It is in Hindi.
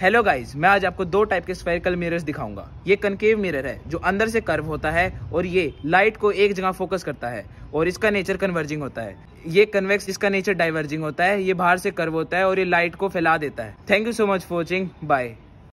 हेलो गाइस मैं आज आपको दो टाइप के स्फेरिकल मिरर्स दिखाऊंगा ये कंकेव मिरर है जो अंदर से कर्व होता है और ये लाइट को एक जगह फोकस करता है और इसका नेचर कन्वर्जिंग होता है ये कन्वेक्स इसका नेचर डाइवर्जिंग होता है ये बाहर से कर्व होता है और ये लाइट को फैला देता है thank you so much for watching bye